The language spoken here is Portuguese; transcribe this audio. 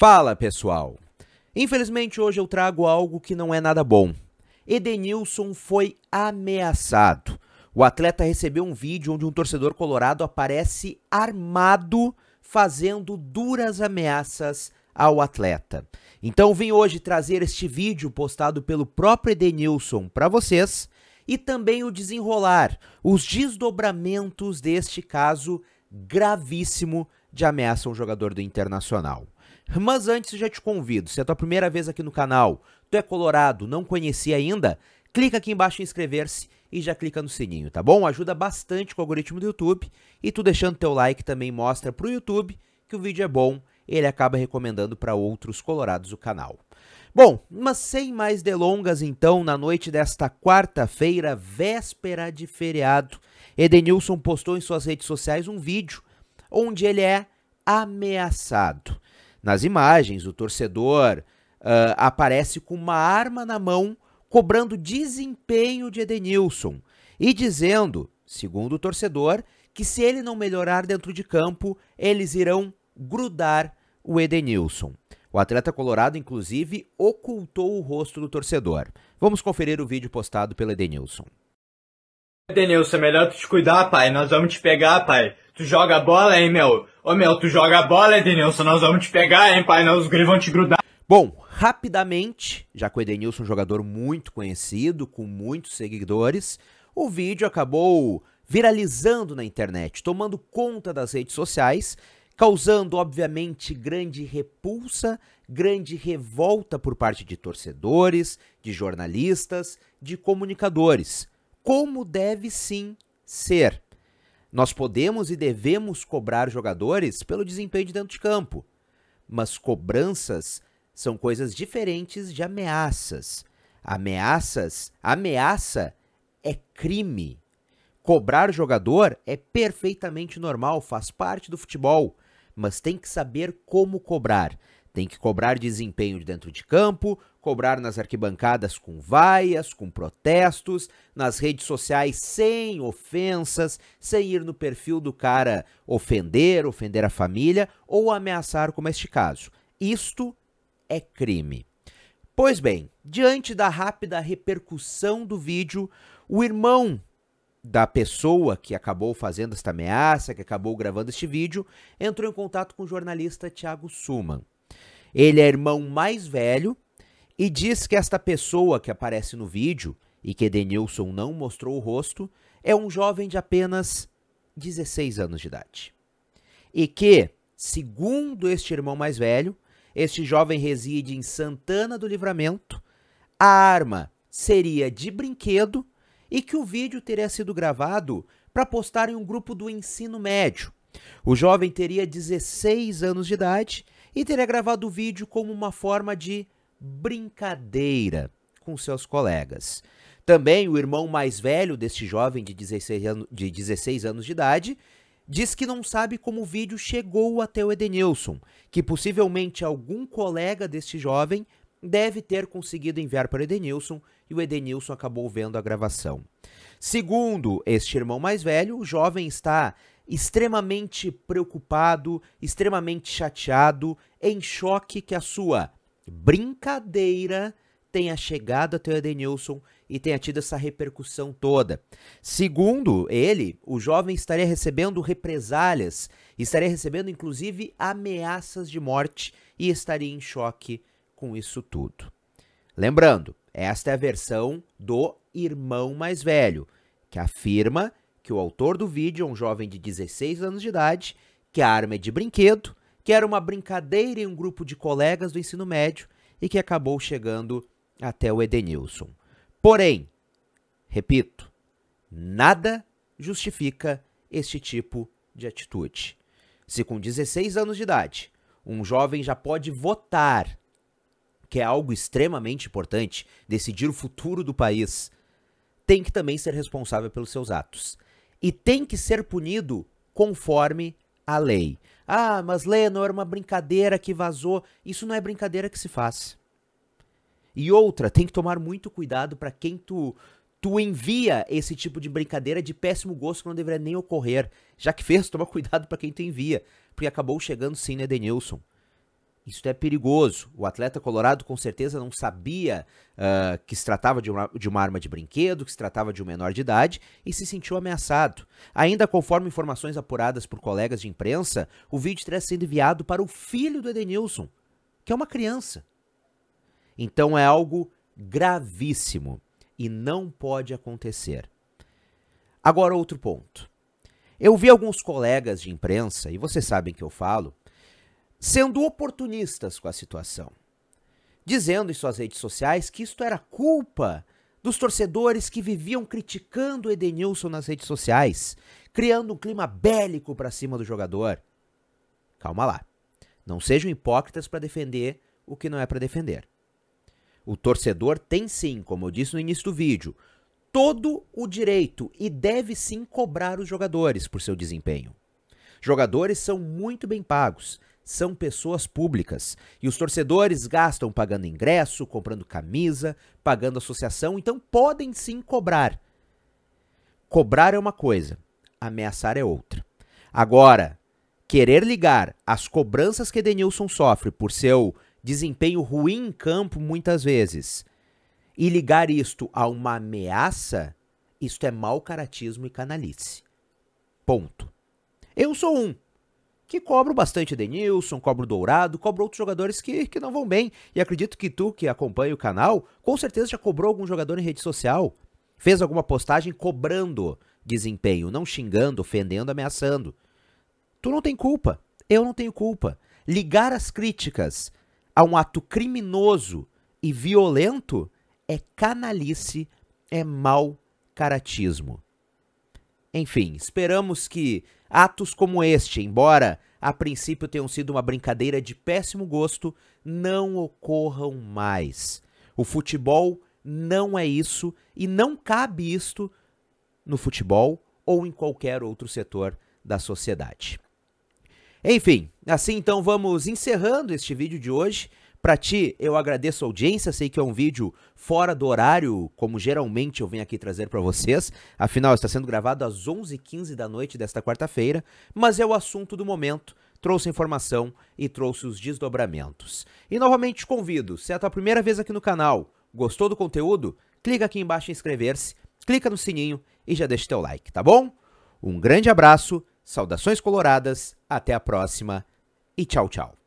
Fala pessoal! Infelizmente hoje eu trago algo que não é nada bom. Edenilson foi ameaçado. O atleta recebeu um vídeo onde um torcedor colorado aparece armado fazendo duras ameaças ao atleta. Então vim hoje trazer este vídeo postado pelo próprio Edenilson para vocês e também o desenrolar, os desdobramentos deste caso gravíssimo de ameaça a um jogador do Internacional. Mas antes eu já te convido, se é a tua primeira vez aqui no canal, tu é colorado, não conhecia ainda, clica aqui embaixo em inscrever-se e já clica no sininho, tá bom? Ajuda bastante com o algoritmo do YouTube e tu deixando teu like também mostra pro YouTube que o vídeo é bom e ele acaba recomendando para outros colorados o canal. Bom, mas sem mais delongas então, na noite desta quarta-feira, véspera de feriado, Edenilson postou em suas redes sociais um vídeo onde ele é ameaçado nas imagens, o torcedor uh, aparece com uma arma na mão cobrando desempenho de Edenilson e dizendo, segundo o torcedor, que se ele não melhorar dentro de campo, eles irão grudar o Edenilson. O atleta colorado, inclusive, ocultou o rosto do torcedor. Vamos conferir o vídeo postado pelo Edenilson. Edenilson, é melhor tu te cuidar, pai. Nós vamos te pegar, pai. Tu joga bola, hein, meu? Ô, meu, tu joga bola, Edenilson, nós vamos te pegar, hein, pai? Nós, os vão te grudar. Bom, rapidamente, já que o Edenilson é um jogador muito conhecido, com muitos seguidores, o vídeo acabou viralizando na internet, tomando conta das redes sociais, causando, obviamente, grande repulsa, grande revolta por parte de torcedores, de jornalistas, de comunicadores. Como deve sim ser. Nós podemos e devemos cobrar jogadores pelo desempenho de dentro de campo, mas cobranças são coisas diferentes de ameaças. Ameaças, ameaça é crime. Cobrar jogador é perfeitamente normal, faz parte do futebol, mas tem que saber como cobrar. Tem que cobrar desempenho de dentro de campo, cobrar nas arquibancadas com vaias, com protestos, nas redes sociais sem ofensas, sem ir no perfil do cara ofender, ofender a família ou ameaçar, como este caso. Isto é crime. Pois bem, diante da rápida repercussão do vídeo, o irmão da pessoa que acabou fazendo esta ameaça, que acabou gravando este vídeo, entrou em contato com o jornalista Tiago Suman. Ele é irmão mais velho e diz que esta pessoa que aparece no vídeo e que Denilson não mostrou o rosto é um jovem de apenas 16 anos de idade. E que, segundo este irmão mais velho, este jovem reside em Santana do Livramento, a arma seria de brinquedo e que o vídeo teria sido gravado para postar em um grupo do ensino médio. O jovem teria 16 anos de idade e teria gravado o vídeo como uma forma de brincadeira com seus colegas. Também o irmão mais velho deste jovem de 16, ano, de 16 anos de idade diz que não sabe como o vídeo chegou até o Edenilson, que possivelmente algum colega deste jovem deve ter conseguido enviar para o Edenilson e o Edenilson acabou vendo a gravação. Segundo este irmão mais velho, o jovem está extremamente preocupado, extremamente chateado, em choque que a sua brincadeira tenha chegado até o Edenilson e tenha tido essa repercussão toda. Segundo ele, o jovem estaria recebendo represálias, estaria recebendo inclusive ameaças de morte e estaria em choque com isso tudo. Lembrando, esta é a versão do irmão mais velho, que afirma que o autor do vídeo é um jovem de 16 anos de idade, que a arma é de brinquedo, que era uma brincadeira em um grupo de colegas do ensino médio e que acabou chegando até o Edenilson. Porém, repito, nada justifica este tipo de atitude. Se com 16 anos de idade, um jovem já pode votar, que é algo extremamente importante, decidir o futuro do país, tem que também ser responsável pelos seus atos e tem que ser punido conforme a lei. Ah, mas Lenor, era uma brincadeira que vazou. Isso não é brincadeira que se faz. E outra, tem que tomar muito cuidado para quem tu tu envia esse tipo de brincadeira de péssimo gosto que não deveria nem ocorrer. Já que fez, toma cuidado para quem tu envia, porque acabou chegando sim, né, Denilson? Isso é perigoso. O atleta colorado com certeza não sabia uh, que se tratava de uma, de uma arma de brinquedo, que se tratava de um menor de idade e se sentiu ameaçado. Ainda conforme informações apuradas por colegas de imprensa, o vídeo teria sido enviado para o filho do Edenilson, que é uma criança. Então é algo gravíssimo e não pode acontecer. Agora, outro ponto. Eu vi alguns colegas de imprensa, e vocês sabem que eu falo, sendo oportunistas com a situação, dizendo em suas redes sociais que isto era culpa dos torcedores que viviam criticando o Edenilson nas redes sociais, criando um clima bélico para cima do jogador. Calma lá. Não sejam hipócritas para defender o que não é para defender. O torcedor tem sim, como eu disse no início do vídeo, todo o direito e deve sim cobrar os jogadores por seu desempenho. Jogadores são muito bem pagos, são pessoas públicas. E os torcedores gastam pagando ingresso, comprando camisa, pagando associação, então podem sim cobrar. Cobrar é uma coisa, ameaçar é outra. Agora, querer ligar as cobranças que Edenilson sofre por seu desempenho ruim em campo muitas vezes e ligar isto a uma ameaça, isto é mau caratismo e canalice. Ponto. Eu sou um que cobro bastante Denilson, cobro Dourado, cobro outros jogadores que, que não vão bem. E acredito que tu, que acompanha o canal, com certeza já cobrou algum jogador em rede social. Fez alguma postagem cobrando desempenho, não xingando, ofendendo, ameaçando. Tu não tem culpa. Eu não tenho culpa. Ligar as críticas a um ato criminoso e violento é canalice, é mau caratismo. Enfim, esperamos que Atos como este, embora a princípio tenham sido uma brincadeira de péssimo gosto, não ocorram mais. O futebol não é isso e não cabe isto no futebol ou em qualquer outro setor da sociedade. Enfim, assim então vamos encerrando este vídeo de hoje. Pra ti, eu agradeço a audiência, sei que é um vídeo fora do horário, como geralmente eu venho aqui trazer para vocês. Afinal, está sendo gravado às 11h15 da noite desta quarta-feira, mas é o assunto do momento trouxe informação e trouxe os desdobramentos. E novamente te convido, se é a tua primeira vez aqui no canal, gostou do conteúdo? Clica aqui embaixo em inscrever-se, clica no sininho e já deixa teu like, tá bom? Um grande abraço, saudações coloradas, até a próxima e tchau, tchau.